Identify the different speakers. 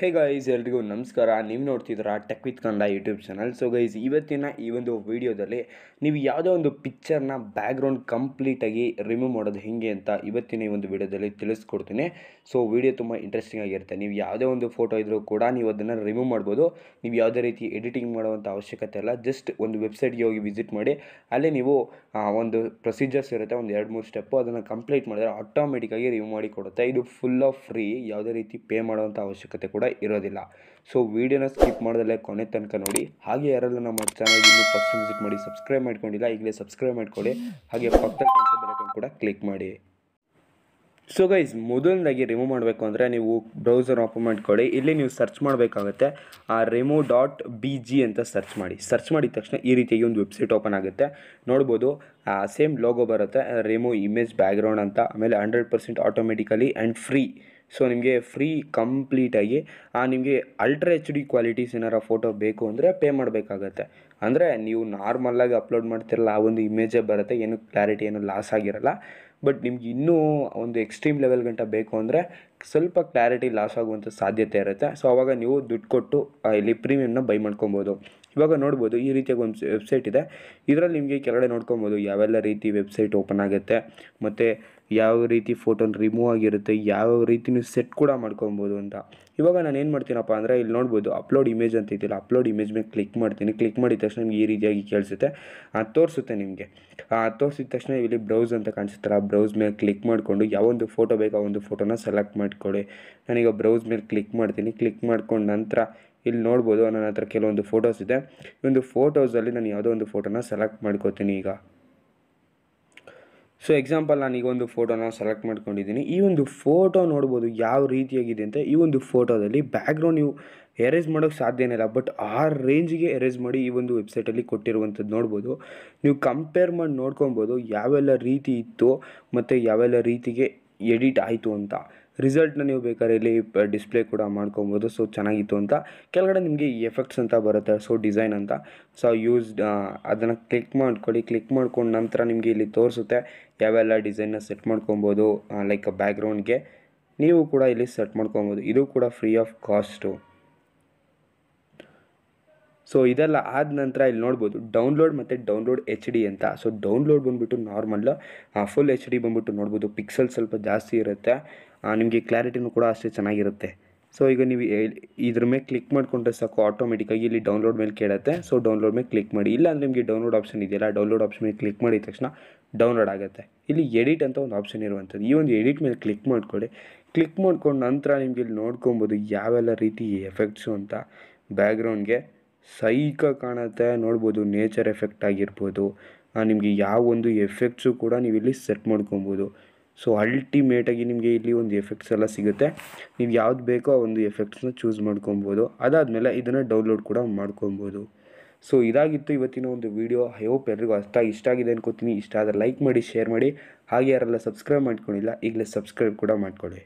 Speaker 1: hey guys ಎಲ್ರಿಗೂ ನಮಸ್ಕಾರ ನೀವು ನೋಡ್ತಿದ್ದೀರಾ ಟೆಕ್ ವಿತ್ ಕಂಡ ಯೂಟ್ಯೂಬ್ ಚಾನಲ್ ಸೊ ಗೈಸ್ ಇವತ್ತಿನ ಈ ಒಂದು ವಿಡಿಯೋದಲ್ಲಿ ನೀವು ಯಾವುದೋ ಒಂದು ಪಿಕ್ಚರ್ನ ಬ್ಯಾಕ್ಗ್ರೌಂಡ್ ಕಂಪ್ಲೀಟಾಗಿ ರಿಮೂವ್ ಮಾಡೋದು ಹೇಗೆ ಅಂತ ಇವತ್ತಿನ ಈ ಒಂದು ವಿಡಿಯೋದಲ್ಲಿ ತಿಳಿಸ್ಕೊಡ್ತೀನಿ ಸೊ ವಿಡಿಯೋ ತುಂಬ ಇಂಟ್ರೆಸ್ಟಿಂಗ್ ಆಗಿರುತ್ತೆ ನೀವು ಯಾವುದೇ ಒಂದು ಫೋಟೋ ಇದ್ದರೂ ಕೂಡ ನೀವು ಅದನ್ನು ರಿಮೂವ್ ಮಾಡ್ಬೋದು ನೀವು ಯಾವುದೇ ರೀತಿ ಎಡಿಟಿಂಗ್ ಮಾಡುವಂಥ ಅವಶ್ಯಕತೆ ಇಲ್ಲ ಜಸ್ಟ್ ಒಂದು ವೆಬ್ಸೈಟ್ಗೆ ಹೋಗಿ ವಿಸಿಟ್ ಮಾಡಿ ಅಲ್ಲೇ ನೀವು ಒಂದು ಪ್ರೊಸೀಜರ್ಸ್ ಇರುತ್ತೆ ಒಂದು ಎರಡು ಮೂರು ಸ್ಟೆಪ್ಪು ಅದನ್ನು ಕಂಪ್ಲೀಟ್ ಮಾಡಿದ್ರೆ ಆಟೋಮೆಟಿಕ್ಕಾಗಿ ರಿಮೂವ್ ಮಾಡಿ ಕೊಡುತ್ತೆ ಇದು ಫುಲ್ ಆಫ್ ಫ್ರೀ ಯಾವುದೇ ರೀತಿ ಪೇ ಮಾಡುವಂಥ ಅವಶ್ಯಕತೆ ಕೂಡ ಕೂಡ ಇರೋದಿಲ್ಲ ಸೊ ವಿಡಿಯೋನ ಸ್ಕಿಪ್ ಮಾಡೋದಲ್ಲೇ ಕೊನೆ ತನಕ ನೋಡಿ ಹಾಗೆ ಯಾರೆಲ್ಲ ನಮ್ಮ ಚಾನಲ್ ಇನ್ನೂ ಫಸ್ಟ್ ವಿಸಿಟ್ ಮಾಡಿ ಸಬ್ಸ್ಕ್ರೈಬ್ ಮಾಡ್ಕೊಂಡಿಲ್ಲ ಈಗಲೇ ಸಬ್ಸ್ಕ್ರೈಬ್ ಮಾಡ್ಕೊಳ್ಳಿ ಹಾಗೆ ಪಕ್ಕದ ಕೂಡ ಕ್ಲಿಕ್ ಮಾಡಿ ಸೊ ಗೈಸ್ ಮೊದಲನೇದಾಗಿ ರಿಮೂವ್ ಮಾಡಬೇಕು ಅಂದರೆ ನೀವು ಬ್ರೌಸರ್ ಓಪನ್ ಮಾಡ್ಕೊಳ್ಳಿ ಇಲ್ಲಿ ನೀವು ಸರ್ಚ್ ಮಾಡಬೇಕಾಗುತ್ತೆ ಆ ರಿಮೂವ್ ಡಾಟ್ ಬಿ ಜಿ ಅಂತ ಸರ್ಚ್ ಮಾಡಿ ಸರ್ಚ್ ಮಾಡಿದ ತಕ್ಷಣ ಈ ರೀತಿಯಾಗಿ ಒಂದು ವೆಬ್ಸೈಟ್ ಓಪನ್ ಆಗುತ್ತೆ ನೋಡ್ಬೋದು ಸೇಮ್ ಲೋಗೋ ಬರುತ್ತೆ ರಿಮೂವ್ ಇಮೇಜ್ ಬ್ಯಾಕ್ಗ್ರೌಂಡ್ ಅಂತ ಆಮೇಲೆ hundred percent automatically and free so ನಿಮಗೆ ಫ್ರೀ ಕಂಪ್ಲೀಟಾಗಿ ಆ ನಿಮಗೆ ಅಲ್ಟ್ರಾ ಎಚ್ ಡಿ ಕ್ವಾಲಿಟೀಸ್ ಏನಾರ ಫೋಟೋ ಬೇಕು ಅಂದರೆ ಪೇ ಮಾಡಬೇಕಾಗತ್ತೆ ಅಂದರೆ ನೀವು ನಾರ್ಮಲ್ಲಾಗಿ ಅಪ್ಲೋಡ್ ಮಾಡ್ತಿರಲ್ಲ ಆ ಒಂದು ಇಮೇಜೇ ಬರುತ್ತೆ ಏನು ಕ್ಲಾರಿಟಿ ಏನು ಲಾಸ್ ಆಗಿರಲ್ಲ ಬಟ್ ನಿಮ್ಗೆ ಇನ್ನೂ ಒಂದು ಎಕ್ಸ್ಟ್ರೀಮ್ ಲೆವೆಲ್ ಗಂಟ ಬೇಕು ಅಂದರೆ ಸ್ವಲ್ಪ ಕ್ಲಾರಿಟಿ ಲಾಸ್ ಆಗುವಂಥ ಸಾಧ್ಯತೆ ಇರುತ್ತೆ ಸೊ ಅವಾಗ ನೀವು ದುಡ್ಡು ಕೊಟ್ಟು ಇಲ್ಲಿ ಪ್ರೀಮಿಯಮ್ನ ಬೈ ಮಾಡ್ಕೊಬೋದು ಇವಾಗ ನೋಡ್ಬೋದು ಈ ರೀತಿಯಾಗಿ ಒಂದು ವೆಬ್ಸೈಟ್ ಇದೆ ಇದರಲ್ಲಿ ನಿಮಗೆ ಕೆಳಗಡೆ ನೋಡ್ಕೊಬೋದು ಯಾವೆಲ್ಲ ರೀತಿ ವೆಬ್ಸೈಟ್ ಓಪನ್ ಆಗುತ್ತೆ ಮತ್ತು ಯಾವ ರೀತಿ ಫೋಟೋನ ರಿಮೂವ್ ಆಗಿರುತ್ತೆ ಯಾವ ರೀತಿ ನೀವು ಸೆಟ್ ಕೂಡ ಮಾಡ್ಕೊಬೋದು ಅಂತ ಇವಾಗ ನಾನು ಏನು ಮಾಡ್ತೀನಪ್ಪ ಅಂದರೆ ಇಲ್ಲಿ ನೋಡ್ಬೋದು ಅಪ್ಲೋಡ್ ಇಮೇಜ್ ಅಂತ ಇದ್ದಿಲ್ಲ ಅಪ್ಲೋಡ್ ಇಮೇಜ್ ಮೇಲೆ ಕ್ಲಿಕ್ ಮಾಡ್ತೀನಿ ಕ್ಲಿಕ್ ಮಾಡಿದ ತಕ್ಷಣ ನಿಮ್ಗೆ ಈ ರೀತಿಯಾಗಿ ಕೇಳಿಸುತ್ತೆ ಆ ತೋರಿಸುತ್ತೆ ನಿಮಗೆ ಆ ತೋರಿಸಿದ ತಕ್ಷಣ ಇಲ್ಲಿ ಬ್ರೌಸ್ ಅಂತ ಆ ಬ್ರೌಸ್ ಮೇಲೆ ಕ್ಲಿಕ್ ಮಾಡಿಕೊಂಡು ಯಾವೊಂದು ಫೋಟೋ ಬೇಕೋ ಆ ಒಂದು ಫೋಟೋನ ಸೆಲೆಕ್ಟ್ ಮಾಡಿಕೊಳ್ಳಿ ನಾನೀಗ ಬ್ರೌಸ್ ಮೇಲೆ ಕ್ಲಿಕ್ ಮಾಡ್ತೀನಿ ಕ್ಲಿಕ್ ಮಾಡ್ಕೊಂಡು ನಂತರ ಇಲ್ಲಿ ನೋಡ್ಬೋದು ನನ್ನ ಹತ್ರ ಕೆಲವೊಂದು ಫೋಟೋಸ್ ಇದೆ ಈ ಒಂದು ಫೋಟೋಸಲ್ಲಿ ನಾನು ಯಾವುದೋ ಒಂದು ಫೋಟೋನ ಸೆಲೆಕ್ಟ್ ಮಾಡ್ಕೋತೀನಿ ಈಗ ಸೊ ಎಕ್ಸಾಂಪಲ್ ಈಗ ಒಂದು ಫೋಟೋನ ಸೆಲೆಕ್ಟ್ ಮಾಡ್ಕೊಂಡಿದ್ದೀನಿ ಈ ಒಂದು ಫೋಟೋ ನೋಡ್ಬೋದು ಯಾವ ರೀತಿಯಾಗಿದೆ ಅಂತ ಈ ಒಂದು ಫೋಟೋದಲ್ಲಿ ಬ್ಯಾಕ್ಗ್ರೌಂಡ್ ನೀವು ಎರೇಸ್ ಮಾಡೋಕ್ಕೆ ಸಾಧ್ಯ ಏನಿಲ್ಲ ಬಟ್ ಆ ರೇಂಜ್ಗೆ ಎರೇಸ್ ಮಾಡಿ ಈ ಒಂದು ವೆಬ್ಸೈಟಲ್ಲಿ ಕೊಟ್ಟಿರುವಂಥದ್ದು ನೋಡ್ಬೋದು ನೀವು ಕಂಪೇರ್ ಮಾಡಿ ನೋಡ್ಕೊಬೋದು ಯಾವೆಲ್ಲ ರೀತಿ ಇತ್ತು ಮತ್ತು ಯಾವೆಲ್ಲ ರೀತಿಗೆ ಎಡಿಟ್ ಆಯಿತು ಅಂತ ರಿಸಲ್ಟ್ನ ನೀವು ಬೇಕಾದ್ರೆ ಇಲ್ಲಿ ಡಿಸ್ಪ್ಲೇ ಕೂಡ ಮಾಡ್ಕೊಬೋದು ಸೊ ಚೆನ್ನಾಗಿತ್ತು ಅಂತ ಕೆಳಗಡೆ ನಿಮಗೆ ಎಫೆಕ್ಟ್ಸ್ ಅಂತ ಬರುತ್ತೆ ಸೊ ಡಿಸೈನ್ ಅಂತ ಸೊ ಯೂಸ್ಡ್ ಅದನ್ನು ಕ್ಲಿಕ್ ಮಾಡ್ಕೊಳ್ಳಿ ಕ್ಲಿಕ್ ಮಾಡ್ಕೊಂಡು ನಂತರ ನಿಮಗೆ ಇಲ್ಲಿ ತೋರಿಸುತ್ತೆ ಯಾವೆಲ್ಲ ಡಿಸೈನ್ನ ಸೆಟ್ ಮಾಡ್ಕೊಬೋದು ಲೈಕ್ ಬ್ಯಾಕ್ಗ್ರೌಂಡ್ಗೆ ನೀವು ಕೂಡ ಇಲ್ಲಿ ಸೆಟ್ ಮಾಡ್ಕೊಬೋದು ಇದು ಕೂಡ ಫ್ರೀ ಆಫ್ ಕಾಸ್ಟು ಸೊ ಇದೆಲ್ಲ ಆದ ನಂತರ ಇಲ್ಲಿ ನೋಡ್ಬೋದು ಡೌನ್ಲೋಡ್ ಮತ್ತು ಡೌನ್ಲೋಡ್ ಎಚ್ ಡಿ ಅಂತ ಸೊ ಡೌನ್ಲೋಡ್ ಬಂದುಬಿಟ್ಟು ನಾರ್ಮಲ್ ಫುಲ್ ಎಚ್ ಡಿ ಬಂದುಬಿಟ್ಟು ನೋಡ್ಬೋದು ಪಿಕ್ಸಲ್ ಸ್ವಲ್ಪ ಜಾಸ್ತಿ ಇರುತ್ತೆ ನಿಮಗೆ ಕ್ಲಾರಿಟಿನೂ ಕೂಡ ಅಷ್ಟೇ ಚೆನ್ನಾಗಿರುತ್ತೆ ಸೊ ಈಗ ನೀವು ಇದ್ರ ಮೇಲೆ ಕ್ಲಿಕ್ ಮಾಡಿಕೊಂಡ್ರೆ ಸಾಕು ಆಟೋಮೆಟಿಕ್ಕಾಗಿ ಇಲ್ಲಿ ಡೌನ್ಲೋಡ್ ಮೇಲೆ ಕೇಳುತ್ತೆ ಸೊ ಡೌನ್ಲೋಡ್ ಮೇಲೆ ಕ್ಲಿಕ್ ಮಾಡಿ ಇಲ್ಲ ಅಂದರೆ ನಿಮಗೆ ಡೌನ್ಲೋಡ್ ಆಪ್ಷನ್ ಇದೆಯಲ್ಲ ಡೌನ್ಲೋಡ್ ಆಪ್ಷನ್ ಮೇಲೆ ಕ್ಲಿಕ್ ಮಾಡಿದ ತಕ್ಷಣ ಡೌನ್ಲೋಡ್ ಆಗುತ್ತೆ ಇಲ್ಲಿ ಎಡಿಟ್ ಅಂತ ಒಂದು ಆಪ್ಷನ್ ಇರುವಂಥದ್ದು ಈ ಒಂದು ಎಡಿಟ್ ಮೇಲೆ ಕ್ಲಿಕ್ ಮಾಡಿಕೊಡಿ ಕ್ಲಿಕ್ ಮಾಡ್ಕೊಂಡು ನಂತರ ನಿಮಗೆ ಇಲ್ಲಿ ನೋಡ್ಕೊಬೋದು ಯಾವೆಲ್ಲ ರೀತಿ ಎಫೆಕ್ಟ್ಸು ಅಂತ ಬ್ಯಾಕ್ಗ್ರೌಂಡ್ಗೆ ಸೈಕ ಕಾಣುತ್ತೆ ನೋಡ್ಬೋದು ನೇಚರ್ ಎಫೆಕ್ಟ್ ಆಗಿರ್ಬೋದು ನಿಮಗೆ ಯಾವ ಒಂದು ಎಫೆಕ್ಟ್ಸು ಕೂಡ ನೀವು ಇಲ್ಲಿ ಸೆಟ್ ಮಾಡ್ಕೊಬೋದು ಸೊ ಅಲ್ಟಿಮೇಟಾಗಿ ನಿಮಗೆ ಇಲ್ಲಿ ಒಂದು ಎಫೆಕ್ಟ್ಸ್ ಎಲ್ಲ ಸಿಗುತ್ತೆ ನೀವು ಯಾವ್ದು ಬೇಕೋ ಆ ಒಂದು ಎಫೆಕ್ಟ್ಸ್ನ ಚೂಸ್ ಮಾಡ್ಕೊಬೋದು ಅದಾದಮೇಲೆ ಇದನ್ನು ಡೌನ್ಲೋಡ್ ಕೂಡ ಮಾಡ್ಕೊಬೋದು ಸೊ ಇದಾಗಿತ್ತು ಇವತ್ತಿನ ಒಂದು ವೀಡಿಯೋ ಐ ಹೋಪ್ ಎಲ್ರಿಗೂ ಅಷ್ಟ ಇಷ್ಟ ಆಗಿದೆ ಅನ್ಕೋತೀನಿ ಇಷ್ಟ ಆದರೆ ಲೈಕ್ ಮಾಡಿ ಶೇರ್ ಮಾಡಿ ಹಾಗೆ ಯಾರೆಲ್ಲ ಸಬ್ಸ್ಕ್ರೈಬ್ ಮಾಡ್ಕೊಂಡಿಲ್ಲ ಈಗಲೇ ಸಬ್ಸ್ಕ್ರೈಬ್ ಕೂಡ ಮಾಡ್ಕೊಳ್ಳಿ